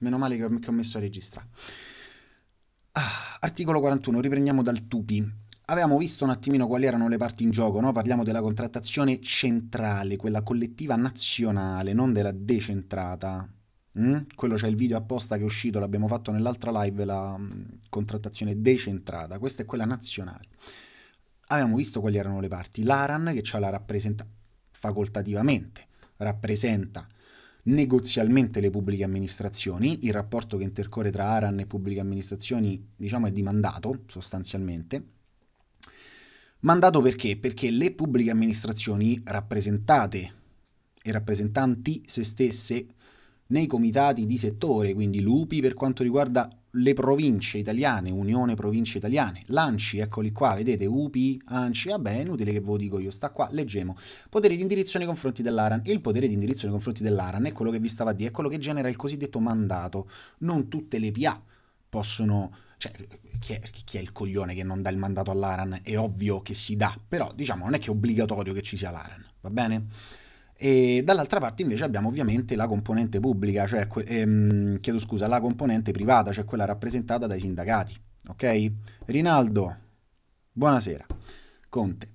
Meno male che ho, messo a registrare. Ah, articolo 41, riprendiamo dal Tupi. Avevamo visto un attimino quali erano le parti in gioco, no? parliamo della contrattazione centrale, quella collettiva nazionale, non della decentrata. Mm? Quello c'è il video apposta che è uscito, l'abbiamo fatto nell'altra live, la mh, mm, contrattazione decentrata, questa è quella nazionale. Avevamo visto quali erano le parti. L'ARAN che ce la rappresenta facoltativamente, rappresenta negozialmente le pubbliche amministrazioni, il rapporto che intercorre tra ARAN e pubbliche amministrazioni diciamo è di mandato sostanzialmente. Mandato perché? Perché le pubbliche amministrazioni rappresentate e rappresentanti se stesse nei comitati di settore, quindi l'UPI per quanto riguarda le province italiane, Unione Province Italiane, l'ANCI, eccoli qua, vedete, UPI, ANCI, vabbè, è inutile che ve lo dico io, sta qua, leggiamo. Potere di indirizzo nei confronti dell'ARAN. Il potere di indirizzo nei confronti dell'ARAN è quello che vi stava a dire, è quello che genera il cosiddetto mandato. Non tutte le PA possono... Cioè, chi è, chi è il coglione che non dà il mandato all'ARAN? È ovvio che si dà, però diciamo non è che è obbligatorio che ci sia l'ARAN, va bene? E dall'altra parte invece abbiamo ovviamente la componente pubblica, cioè ehm, chiedo scusa, la componente privata, cioè quella rappresentata dai sindacati. Ok? Rinaldo, buonasera. Conte.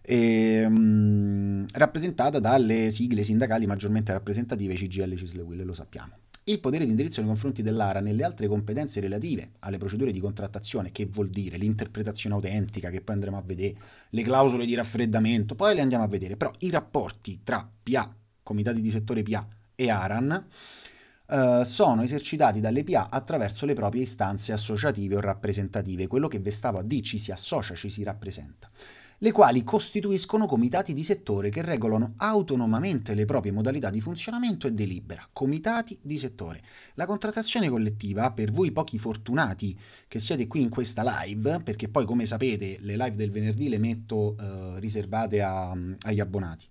Ehm, rappresentata dalle sigle sindacali maggiormente rappresentative CGL, e Cislewille, lo sappiamo. Il potere di indirizzo nei confronti dell'ARA nelle altre competenze relative alle procedure di contrattazione, che vuol dire l'interpretazione autentica, che poi andremo a vedere, le clausole di raffreddamento, poi le andiamo a vedere, però i rapporti tra PA, comitati di settore PA e ARAN, Uh, eh, sono esercitati dalle PA attraverso le proprie istanze associative o rappresentative, quello che Vestavo a D ci si associa, ci si rappresenta le quali costituiscono comitati di settore che regolano autonomamente le proprie modalità di funzionamento e delibera. Comitati di settore. La contrattazione collettiva, per voi pochi fortunati che siete qui in questa live, perché poi come sapete le live del venerdì le metto eh, riservate a, agli abbonati,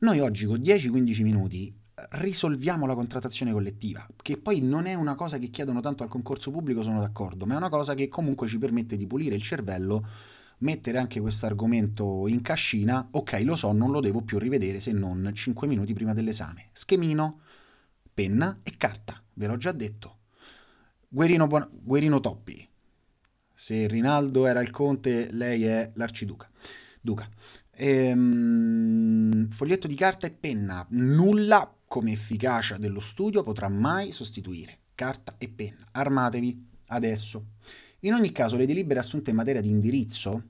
noi oggi con 10-15 minuti risolviamo la contrattazione collettiva, che poi non è una cosa che chiedono tanto al concorso pubblico, sono d'accordo, ma è una cosa che comunque ci permette di pulire il cervello mettere anche questo argomento in cascina, ok lo so, non lo devo più rivedere se non 5 minuti prima dell'esame. Schemino, penna e carta, ve l'ho già detto. Guerino, Buon... Guerino Toppi, se Rinaldo era il conte, lei è l'arciduca. Duca. Ehm, foglietto di carta e penna, nulla come efficacia dello studio potrà mai sostituire carta e penna. Armatevi adesso. In ogni caso, le delibere assunte in materia di indirizzo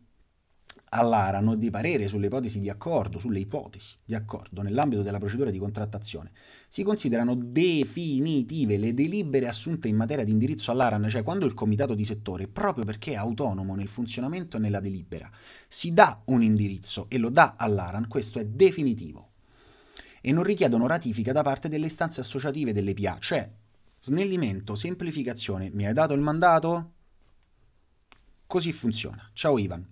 all'ARA all'Arano di parere sulle ipotesi di accordo, sulle ipotesi di accordo nell'ambito della procedura di contrattazione, si considerano definitive le delibere assunte in materia di indirizzo all'Aran, cioè quando il comitato di settore, proprio perché è autonomo nel funzionamento e nella delibera, si dà un indirizzo e lo dà all'Aran, questo è definitivo e non richiedono ratifica da parte delle istanze associative delle PA, cioè snellimento, semplificazione, mi hai dato il mandato? Così funziona. Ciao Ivan.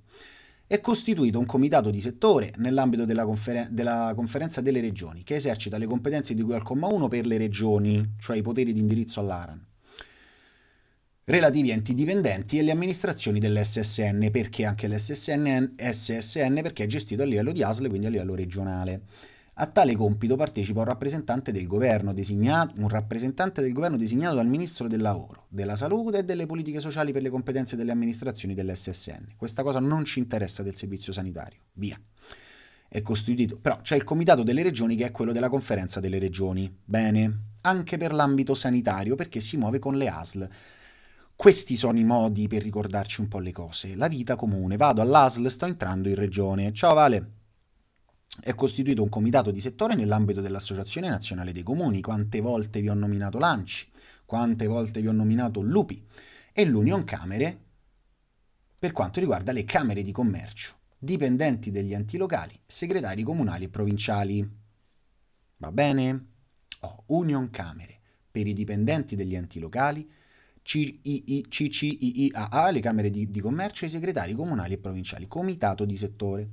È costituito un comitato di settore nell'ambito della, conferen- della, conferenza delle regioni che esercita le competenze di cui al comma 1 per le regioni, cioè i poteri di indirizzo all'ARAN, relativi enti dipendenti e le amministrazioni dell'SSN, perché anche l'SSN SSN perché è gestito a livello di ASL, quindi a livello regionale. A tale compito partecipa un rappresentante del governo designato, un rappresentante del governo designato dal Ministro del Lavoro, della Salute e delle Politiche Sociali per le competenze delle amministrazioni dell'SSN. Questa cosa non ci interessa del servizio sanitario. Via. È costituito, però c'è il Comitato delle Regioni che è quello della Conferenza delle Regioni. Bene, anche per l'ambito sanitario perché si muove con le ASL. Questi sono i modi per ricordarci un po' le cose. La vita comune. Vado all'ASL, sto entrando in regione. Ciao Vale. È costituito un comitato di settore nell'ambito dell'Associazione Nazionale dei Comuni. Quante volte vi ho nominato Lanci? Quante volte vi ho nominato Lupi? E l'Union Camere per quanto riguarda le Camere di Commercio, dipendenti degli enti locali, segretari comunali e provinciali. Va bene? Oh, Union Camere per i dipendenti degli enti locali, CCIIAA, le Camere di, di Commercio e i segretari comunali e provinciali, Comitato di Settore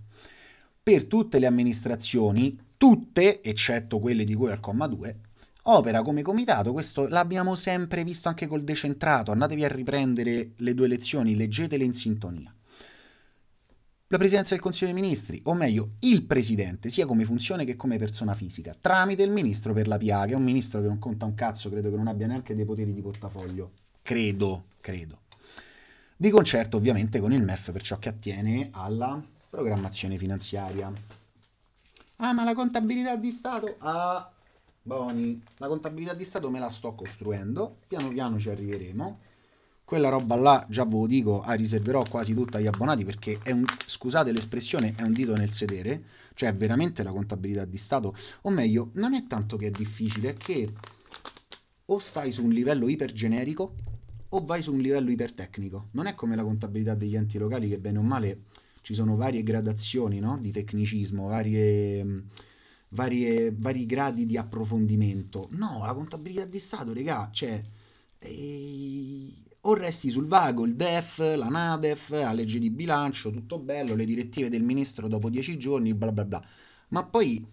per tutte le amministrazioni, tutte, eccetto quelle di cui al comma 2, opera come comitato, questo l'abbiamo sempre visto anche col decentrato, andatevi a riprendere le due lezioni, leggetele in sintonia. La Presidenza del Consiglio dei Ministri, o meglio il Presidente, sia come funzione che come persona fisica, tramite il Ministro per la PIA, che è un Ministro che non conta un cazzo, credo che non abbia neanche dei poteri di portafoglio, credo, credo. Di concerto ovviamente con il MEF per ciò che attiene alla Programmazione finanziaria. Ah, ma la contabilità di Stato... Ah, Boni, la contabilità di Stato me la sto costruendo. Piano piano ci arriveremo. Quella roba là, già ve lo dico, ah, riserverò quasi tutta agli abbonati perché è un... Scusate l'espressione, è un dito nel sedere. Cioè, veramente la contabilità di Stato. O meglio, non è tanto che è difficile, è che o stai su un livello ipergenerico o vai su un livello ipertecnico. Non è come la contabilità degli enti locali che bene o male ci sono varie gradazioni no? di tecnicismo, varie, mm, varie, vari gradi di approfondimento. No, la contabilità di Stato, regà, cioè... E... O resti sul vago, il DEF, la NADEF, la legge di bilancio, tutto bello, le direttive del ministro dopo dieci giorni, bla bla bla. Ma poi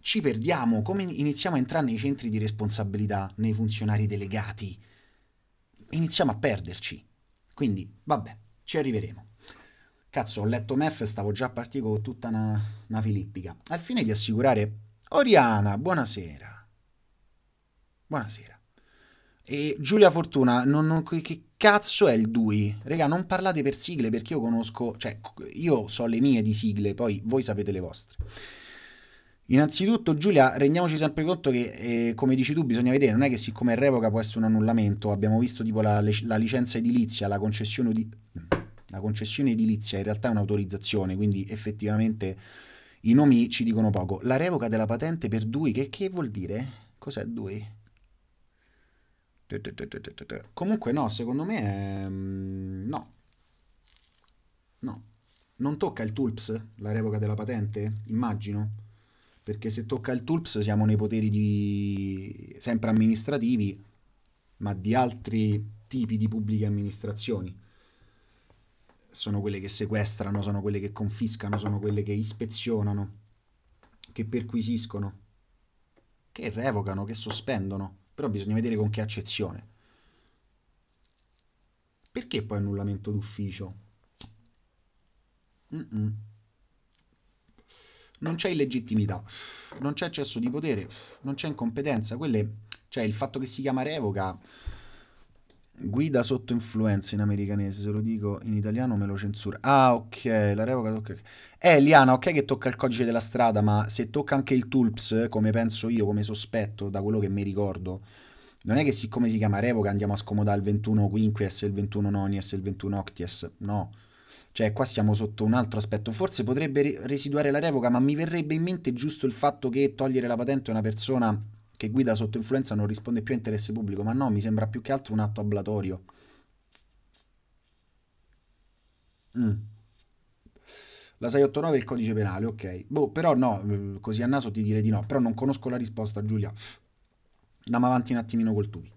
ci perdiamo, come iniziamo a entrare nei centri di responsabilità, nei funzionari delegati, iniziamo a perderci. Quindi, vabbè, ci arriveremo. Cazzo, ho letto MEF e stavo già partito con tutta una, una filippica. Al fine di assicurare... Oriana, buonasera. Buonasera. E Giulia Fortuna, non, non, che cazzo è il DUI? Regà, non parlate per sigle perché io conosco, cioè io so le mie di sigle, poi voi sapete le vostre. Innanzitutto Giulia, rendiamoci sempre conto che, eh, come dici tu, bisogna vedere, non è che siccome è revoca può essere un annullamento, abbiamo visto tipo la, la licenza edilizia, la concessione di... La concessione edilizia in realtà è un'autorizzazione, quindi effettivamente i nomi ci dicono poco. La revoca della patente per DUI, che, che vuol dire? Cos'è DUI? Comunque no, secondo me è... Mm, no. No. Non tocca il TULPS la revoca della patente? Immagino. Perché se tocca il TULPS siamo nei poteri di... sempre amministrativi, ma di altri tipi di pubbliche amministrazioni sono quelle che sequestrano, sono quelle che confiscano, sono quelle che ispezionano, che perquisiscono, che revocano, che sospendono. Però bisogna vedere con che accezione. Perché poi annullamento d'ufficio? Mm-mm. Non c'è illegittimità, non c'è eccesso di potere, non c'è incompetenza. Quelle, cioè il fatto che si chiama revoca Guida sotto influenza in americanese, se lo dico in italiano me lo censura. Ah, ok, la revoca tocca. Eh, Liana, ok che tocca il codice della strada, ma se tocca anche il Tulps, come penso io, come sospetto, da quello che mi ricordo, non è che siccome si chiama revoca andiamo a scomodare il 21 quinquies, il 21 nonies, il 21 octies, no. Cioè, qua siamo sotto un altro aspetto. Forse potrebbe residuare la revoca, ma mi verrebbe in mente giusto il fatto che togliere la patente a una persona che guida sotto influenza non risponde più a interesse pubblico, ma no, mi sembra più che altro un atto ablatorio. Mm. La 689 è il codice penale, ok. Boh, però no, eh, così a naso ti direi di no, però non conosco la risposta Giulia. Andiamo avanti un attimino col tubi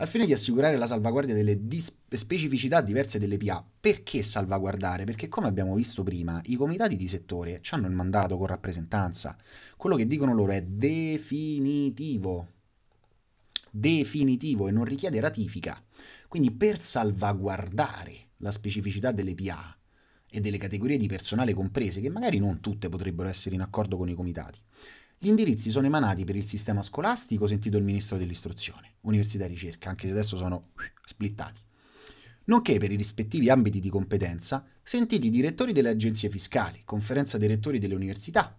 al fine di assicurare la salvaguardia delle dis- specificità diverse delle PA. Perché salvaguardare? Perché come abbiamo visto prima, i comitati di settore ci hanno il mandato con rappresentanza. Quello che dicono loro è definitivo. Definitivo e non richiede ratifica. Quindi per salvaguardare la specificità delle PA e delle categorie di personale comprese, che magari non tutte potrebbero essere in accordo con i comitati, gli indirizzi sono emanati per il sistema scolastico, sentito il Ministro dell'Istruzione, Università e Ricerca, anche se adesso sono splittati, nonché per i rispettivi ambiti di competenza, sentiti i direttori delle agenzie fiscali, conferenza dei rettori delle università,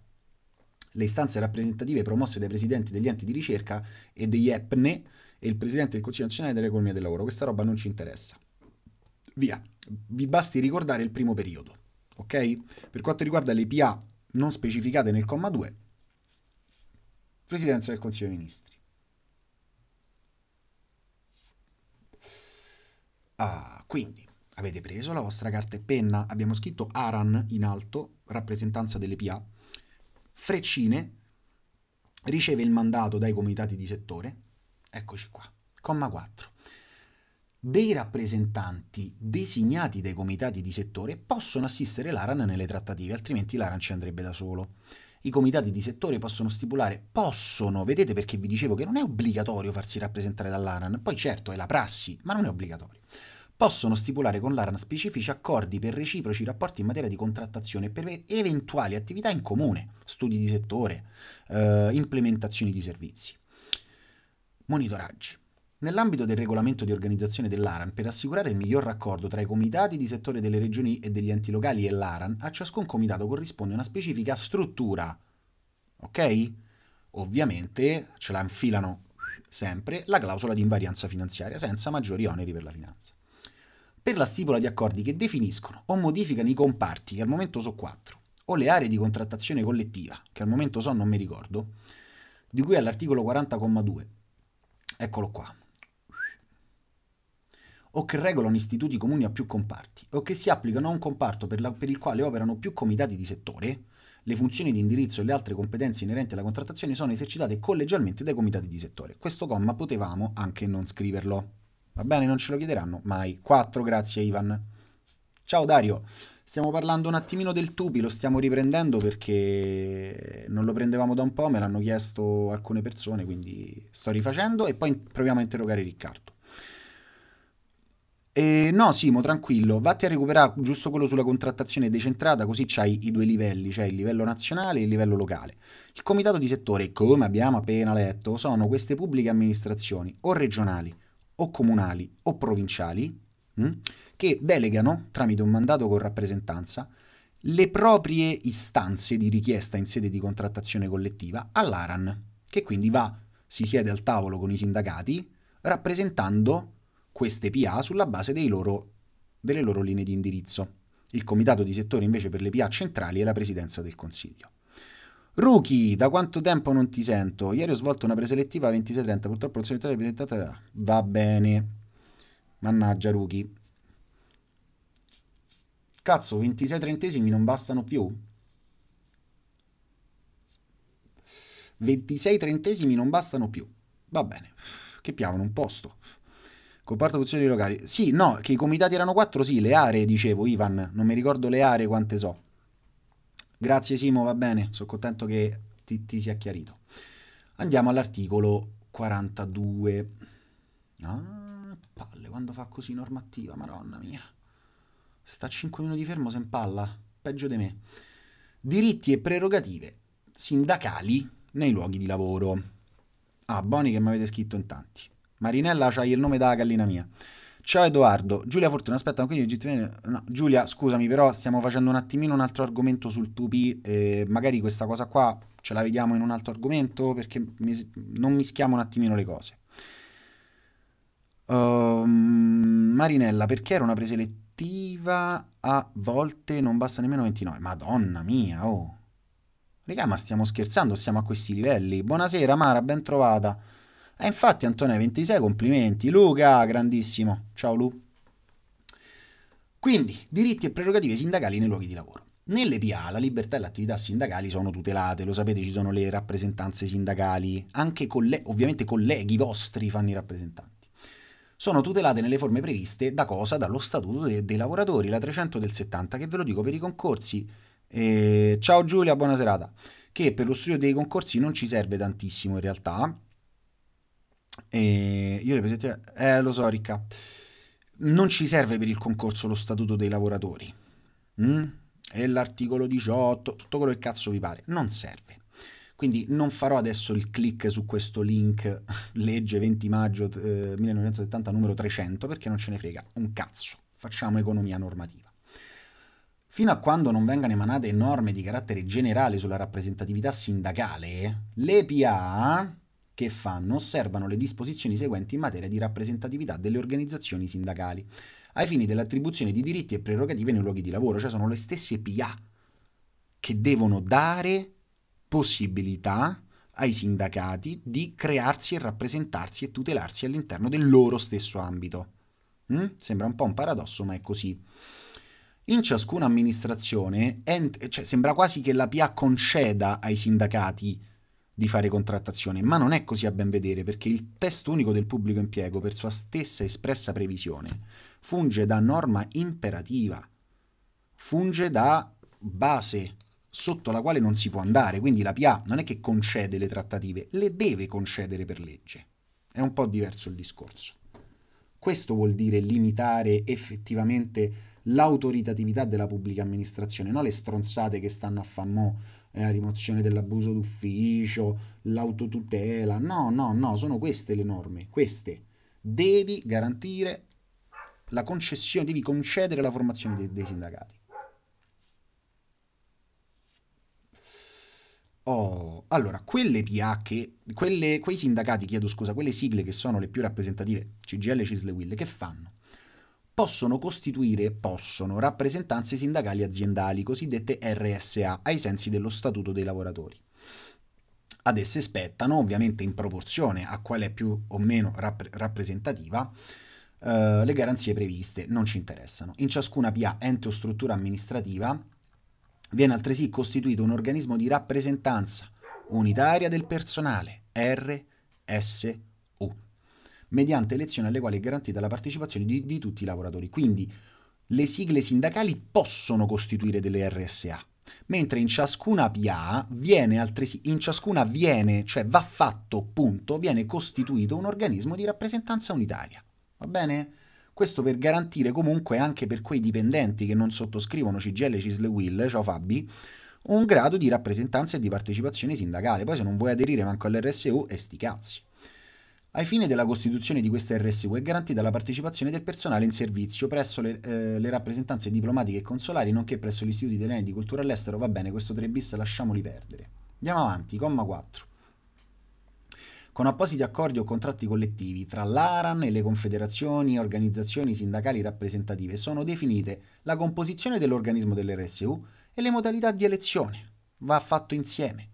le istanze rappresentative promosse dai presidenti degli enti di ricerca e degli EPNE e il presidente del Consiglio nazionale dell'economia del lavoro. Questa roba non ci interessa. Via, vi basti ricordare il primo periodo, ok? Per quanto riguarda le PA non specificate nel comma 2, Presidenza del Consiglio dei Ministri. Ah, quindi avete preso la vostra carta e penna, abbiamo scritto ARAN in alto, rappresentanza delle PA, freccine, riceve il mandato dai comitati di settore, eccoci qua, comma 4. Dei rappresentanti designati dai comitati di settore possono assistere l'ARAN nelle trattative, altrimenti l'ARAN ci andrebbe da solo. I comitati di settore possono stipulare, possono, vedete perché vi dicevo che non è obbligatorio farsi rappresentare dall'ARAN, poi certo è la prassi, ma non è obbligatorio. Possono stipulare con l'ARAN specifici accordi per reciproci rapporti in materia di contrattazione e per eventuali attività in comune, studi di settore, eh, implementazioni di servizi. Monitoraggi. Nell'ambito del regolamento di organizzazione dell'ARAN, per assicurare il miglior raccordo tra i comitati di settore delle regioni e degli enti locali e l'ARAN, a ciascun comitato corrisponde una specifica struttura. Ok? Ovviamente ce la infilano sempre la clausola di invarianza finanziaria, senza maggiori oneri per la finanza. Per la stipula di accordi che definiscono o modificano i comparti, che al momento sono quattro, o le aree di contrattazione collettiva, che al momento so non mi ricordo, di cui all'articolo 40,2. Eccolo qua o che regolano istituti comuni a più comparti, o che si applicano a un comparto per, la, per il quale operano più comitati di settore, le funzioni di indirizzo e le altre competenze inerenti alla contrattazione sono esercitate collegialmente dai comitati di settore. Questo comma potevamo anche non scriverlo. Va bene, non ce lo chiederanno mai. 4, grazie Ivan. Ciao Dario, stiamo parlando un attimino del Tupi, lo stiamo riprendendo perché non lo prendevamo da un po', me l'hanno chiesto alcune persone, quindi sto rifacendo e poi proviamo a interrogare Riccardo. Eh, no, Simo, tranquillo, vatti a recuperare giusto quello sulla contrattazione decentrata, così c'hai i due livelli, cioè il livello nazionale e il livello locale. Il comitato di settore, come abbiamo appena letto, sono queste pubbliche amministrazioni, o regionali, o comunali, o provinciali, mh, mm, che delegano, tramite un mandato con rappresentanza, le proprie istanze di richiesta in sede di contrattazione collettiva all'ARAN, che quindi va, si siede al tavolo con i sindacati, rappresentando queste PA sulla base loro, delle loro linee di indirizzo. Il comitato di settore invece per le PA centrali è la presidenza del Consiglio. Rookie, da quanto tempo non ti sento? Ieri ho svolto una preselettiva 26-30, purtroppo il è presentata va bene. Mannaggia Rookie. Cazzo, 26 trentesimi non bastano più? 26 trentesimi non bastano più. Va bene, che piavano un posto. Comporta funzioni locali. Sì, no, che i comitati erano quattro, sì, le aree, dicevo, Ivan, non mi ricordo le aree quante so. Grazie Simo, va bene, sono contento che ti, ti sia chiarito. Andiamo mm. all'articolo 42. Ah, palle, quando fa così normativa, madonna mia. Sta 5 minuti fermo se impalla, peggio di me. Diritti e prerogative sindacali nei luoghi di lavoro. Ah, buoni che mi avete scritto in tanti. Marinella c'hai il nome da gallina mia. Ciao Edoardo, Giulia Fortuna, aspetta, quindi... no, Giulia scusami però stiamo facendo un attimino un altro argomento sul Tupi, eh, magari questa cosa qua ce la vediamo in un altro argomento perché mi... non mischiamo un attimino le cose. Uh, Marinella, perché era una preselettiva a volte non basta nemmeno 29? Madonna mia, oh. Regà, ma stiamo scherzando, siamo a questi livelli. Buonasera Mara, ben trovata. E infatti Antonio 26, complimenti. Luca, grandissimo. Ciao Lu. Quindi, diritti e prerogative sindacali nei luoghi di lavoro. Nelle PA la libertà e le attività sindacali sono tutelate, lo sapete, ci sono le rappresentanze sindacali, anche colle- ovviamente colleghi vostri fanno i rappresentanti. Sono tutelate nelle forme previste da cosa? Dallo Statuto de- dei lavoratori, la 300 del 70, che ve lo dico per i concorsi. Eh, ciao Giulia, buona serata. Che per lo studio dei concorsi non ci serve tantissimo in realtà, e io rappresento... Eh, lo so, Ricca. Non ci serve per il concorso lo statuto dei lavoratori. Mm? E l'articolo 18, tutto quello che cazzo vi pare. Non serve. Quindi non farò adesso il click su questo link legge 20 maggio eh, 1970 numero 300 perché non ce ne frega un cazzo. Facciamo economia normativa. Fino a quando non vengano emanate norme di carattere generale sulla rappresentatività sindacale, l'EPA che fanno osservano le disposizioni seguenti in materia di rappresentatività delle organizzazioni sindacali, ai fini dell'attribuzione di diritti e prerogative nei luoghi di lavoro, cioè sono le stesse PA che devono dare possibilità ai sindacati di crearsi e rappresentarsi e tutelarsi all'interno del loro stesso ambito. Mm? Sembra un po' un paradosso, ma è così. In ciascuna amministrazione, ent- cioè, sembra quasi che la PA conceda ai sindacati di fare contrattazione, ma non è così a ben vedere perché il testo unico del pubblico impiego, per sua stessa espressa previsione, funge da norma imperativa, funge da base sotto la quale non si può andare, quindi la PA non è che concede le trattative, le deve concedere per legge. È un po' diverso il discorso. Questo vuol dire limitare effettivamente l'autoritatività della pubblica amministrazione, non le stronzate che stanno a fammo la eh, rimozione dell'abuso d'ufficio, l'autotutela. No, no, no, sono queste le norme, queste. Devi garantire la concessione, devi concedere la formazione dei, dei sindacati. Oh, allora, quelle PH, quelle, quei sindacati, chiedo scusa, quelle sigle che sono le più rappresentative, CGL, Cisle, Will, che fanno? possono costituire, possono, rappresentanze sindacali aziendali, cosiddette RSA, ai sensi dello Statuto dei lavoratori. Ad esse spettano, ovviamente in proporzione a quale è più o meno rap- rappresentativa, eh, le garanzie previste, non ci interessano. In ciascuna PA, ente o struttura amministrativa, viene altresì costituito un organismo di rappresentanza unitaria del personale, RSA mediante elezioni alle quali è garantita la partecipazione di, di tutti i lavoratori. Quindi le sigle sindacali possono costituire delle RSA, mentre in ciascuna PA viene altresì, in ciascuna viene, cioè va fatto, punto, viene costituito un organismo di rappresentanza unitaria. Va bene? Questo per garantire comunque anche per quei dipendenti che non sottoscrivono CGL, Cisle Will, ciao Fabi, un grado di rappresentanza e di partecipazione sindacale. Poi se non vuoi aderire manco all'RSU, e sti cazzi. Ai fini della costituzione di questa RSU è garantita la partecipazione del personale in servizio presso le, eh, le rappresentanze diplomatiche e consolari, nonché presso gli istituti italiani di cultura all'estero. Va bene, questo 3 bis lasciamoli perdere. Andiamo avanti, comma 4. Con appositi accordi o contratti collettivi tra l'ARAN e le confederazioni e organizzazioni sindacali rappresentative sono definite la composizione dell'organismo dell'RSU e le modalità di elezione. Va fatto insieme,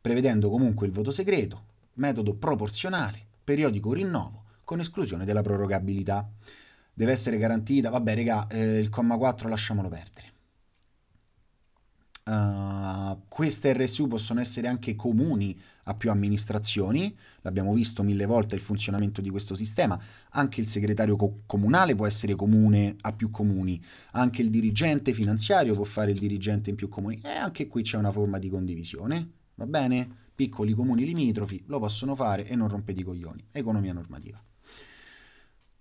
prevedendo comunque il voto segreto, metodo proporzionale, periodico rinnovo con esclusione della prorogabilità. Deve essere garantita, vabbè regà, eh, il comma 4 lasciamolo perdere. Uh, queste RSU possono essere anche comuni a più amministrazioni, l'abbiamo visto mille volte il funzionamento di questo sistema, anche il segretario co comunale può essere comune a più comuni, anche il dirigente finanziario può fare il dirigente in più comuni e eh, anche qui c'è una forma di condivisione, va bene? piccoli comuni limitrofi lo possono fare e non rompete i coglioni. Economia normativa.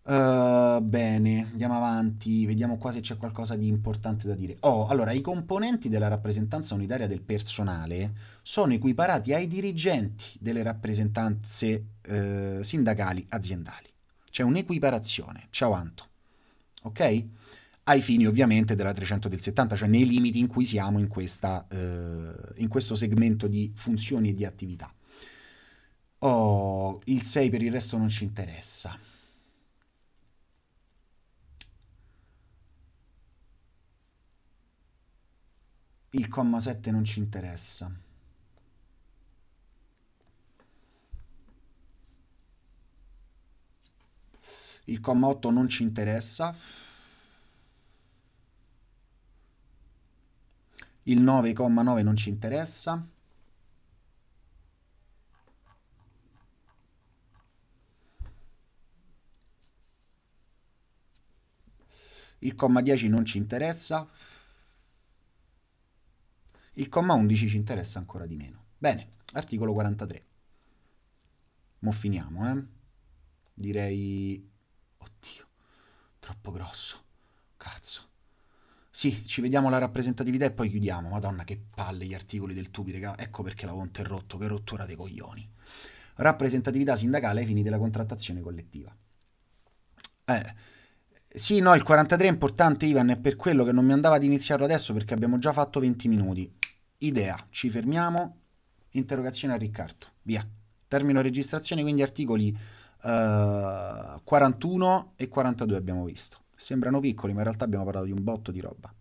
Uh, bene, andiamo avanti, vediamo qua se c'è qualcosa di importante da dire. Oh, allora, i componenti della rappresentanza unitaria del personale sono equiparati ai dirigenti delle rappresentanze eh, sindacali aziendali. C'è un'equiparazione. Ciao Anto. Ok? ai fini ovviamente della 300 del 70, cioè nei limiti in cui siamo in, questa, eh, in questo segmento di funzioni e di attività. Oh, il 6 per il resto non ci interessa. Il comma 7 non ci interessa. Il comma 8 non ci interessa. il 9,9 non ci interessa. Il comma 10 non ci interessa. Il comma 11 ci interessa ancora di meno. Bene, articolo 43. Mo finiamo, eh. Direi... Oddio, troppo grosso. Cazzo. Sì, ci vediamo la rappresentatività e poi chiudiamo. Madonna, che palle gli articoli del Tubi, raga. Ecco perché l'avevo interrotto, che rottura dei coglioni. Rappresentatività sindacale ai fini della contrattazione collettiva. Eh, sì, no, il 43 è importante, Ivan, è per quello che non mi andava ad iniziarlo adesso perché abbiamo già fatto 20 minuti. Idea, ci fermiamo. Interrogazione a Riccardo. Via. Termino registrazione, quindi articoli eh, 41 e 42 abbiamo visto. Sembrano piccoli, ma in realtà abbiamo parlato di un botto di roba.